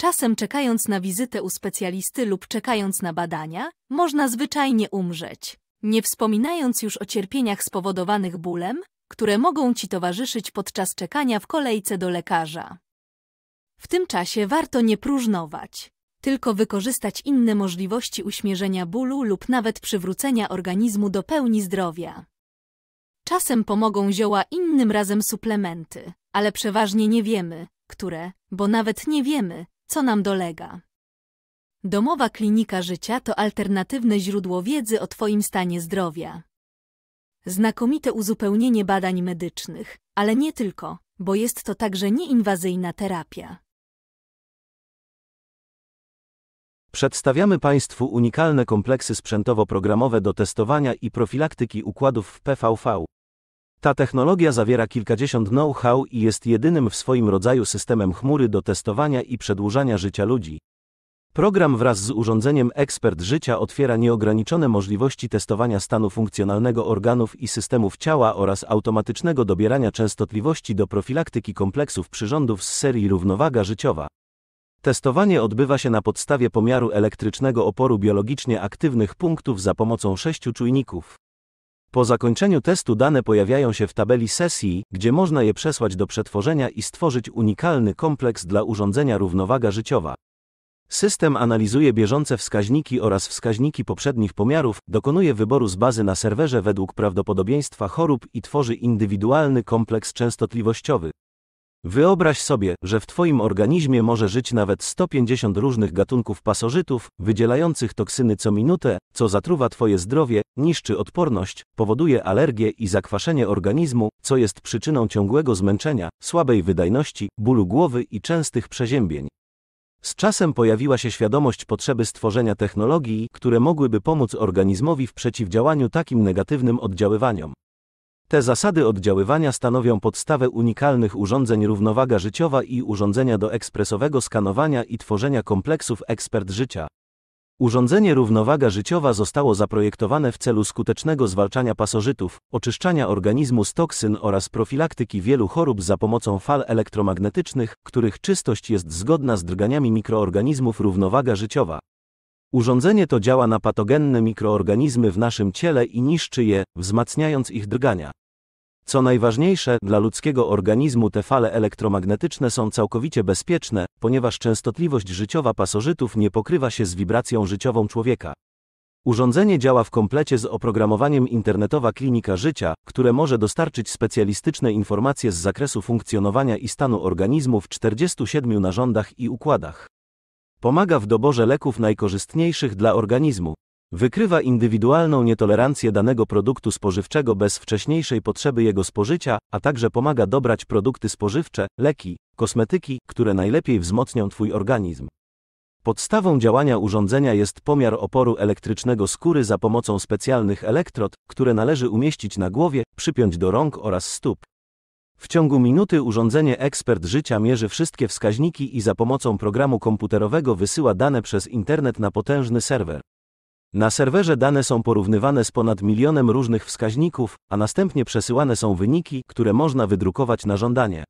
Czasem czekając na wizytę u specjalisty lub czekając na badania, można zwyczajnie umrzeć. Nie wspominając już o cierpieniach spowodowanych bólem, które mogą ci towarzyszyć podczas czekania w kolejce do lekarza. W tym czasie warto nie próżnować, tylko wykorzystać inne możliwości uśmierzenia bólu lub nawet przywrócenia organizmu do pełni zdrowia. Czasem pomogą zioła innym razem suplementy, ale przeważnie nie wiemy, które, bo nawet nie wiemy, co nam dolega. Domowa klinika życia to alternatywne źródło wiedzy o Twoim stanie zdrowia. Znakomite uzupełnienie badań medycznych, ale nie tylko, bo jest to także nieinwazyjna terapia. Przedstawiamy Państwu unikalne kompleksy sprzętowo-programowe do testowania i profilaktyki układów w PVV. Ta technologia zawiera kilkadziesiąt know-how i jest jedynym w swoim rodzaju systemem chmury do testowania i przedłużania życia ludzi. Program wraz z urządzeniem Ekspert Życia otwiera nieograniczone możliwości testowania stanu funkcjonalnego organów i systemów ciała oraz automatycznego dobierania częstotliwości do profilaktyki kompleksów przyrządów z serii równowaga życiowa. Testowanie odbywa się na podstawie pomiaru elektrycznego oporu biologicznie aktywnych punktów za pomocą sześciu czujników. Po zakończeniu testu dane pojawiają się w tabeli sesji, gdzie można je przesłać do przetworzenia i stworzyć unikalny kompleks dla urządzenia równowaga życiowa. System analizuje bieżące wskaźniki oraz wskaźniki poprzednich pomiarów, dokonuje wyboru z bazy na serwerze według prawdopodobieństwa chorób i tworzy indywidualny kompleks częstotliwościowy. Wyobraź sobie, że w Twoim organizmie może żyć nawet 150 różnych gatunków pasożytów, wydzielających toksyny co minutę, co zatruwa Twoje zdrowie, niszczy odporność, powoduje alergię i zakwaszenie organizmu, co jest przyczyną ciągłego zmęczenia, słabej wydajności, bólu głowy i częstych przeziębień. Z czasem pojawiła się świadomość potrzeby stworzenia technologii, które mogłyby pomóc organizmowi w przeciwdziałaniu takim negatywnym oddziaływaniom. Te zasady oddziaływania stanowią podstawę unikalnych urządzeń równowaga życiowa i urządzenia do ekspresowego skanowania i tworzenia kompleksów ekspert życia. Urządzenie równowaga życiowa zostało zaprojektowane w celu skutecznego zwalczania pasożytów, oczyszczania organizmu z toksyn oraz profilaktyki wielu chorób za pomocą fal elektromagnetycznych, których czystość jest zgodna z drganiami mikroorganizmów równowaga życiowa. Urządzenie to działa na patogenne mikroorganizmy w naszym ciele i niszczy je, wzmacniając ich drgania. Co najważniejsze, dla ludzkiego organizmu te fale elektromagnetyczne są całkowicie bezpieczne, ponieważ częstotliwość życiowa pasożytów nie pokrywa się z wibracją życiową człowieka. Urządzenie działa w komplecie z oprogramowaniem internetowa Klinika Życia, które może dostarczyć specjalistyczne informacje z zakresu funkcjonowania i stanu organizmu w 47 narządach i układach. Pomaga w doborze leków najkorzystniejszych dla organizmu. Wykrywa indywidualną nietolerancję danego produktu spożywczego bez wcześniejszej potrzeby jego spożycia, a także pomaga dobrać produkty spożywcze, leki, kosmetyki, które najlepiej wzmocnią Twój organizm. Podstawą działania urządzenia jest pomiar oporu elektrycznego skóry za pomocą specjalnych elektrod, które należy umieścić na głowie, przypiąć do rąk oraz stóp. W ciągu minuty urządzenie ekspert życia mierzy wszystkie wskaźniki i za pomocą programu komputerowego wysyła dane przez internet na potężny serwer. Na serwerze dane są porównywane z ponad milionem różnych wskaźników, a następnie przesyłane są wyniki, które można wydrukować na żądanie.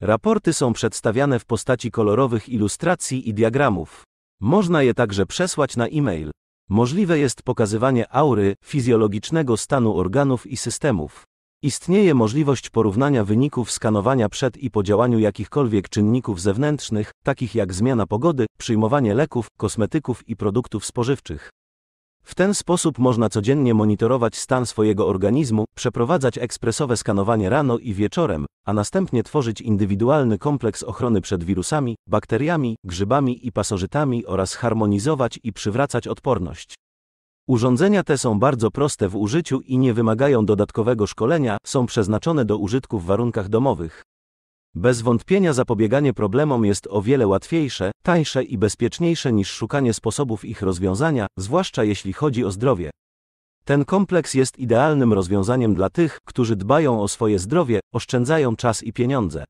Raporty są przedstawiane w postaci kolorowych ilustracji i diagramów. Można je także przesłać na e-mail. Możliwe jest pokazywanie aury, fizjologicznego stanu organów i systemów. Istnieje możliwość porównania wyników skanowania przed i po działaniu jakichkolwiek czynników zewnętrznych, takich jak zmiana pogody, przyjmowanie leków, kosmetyków i produktów spożywczych. W ten sposób można codziennie monitorować stan swojego organizmu, przeprowadzać ekspresowe skanowanie rano i wieczorem, a następnie tworzyć indywidualny kompleks ochrony przed wirusami, bakteriami, grzybami i pasożytami oraz harmonizować i przywracać odporność. Urządzenia te są bardzo proste w użyciu i nie wymagają dodatkowego szkolenia, są przeznaczone do użytku w warunkach domowych. Bez wątpienia zapobieganie problemom jest o wiele łatwiejsze, tańsze i bezpieczniejsze niż szukanie sposobów ich rozwiązania, zwłaszcza jeśli chodzi o zdrowie. Ten kompleks jest idealnym rozwiązaniem dla tych, którzy dbają o swoje zdrowie, oszczędzają czas i pieniądze.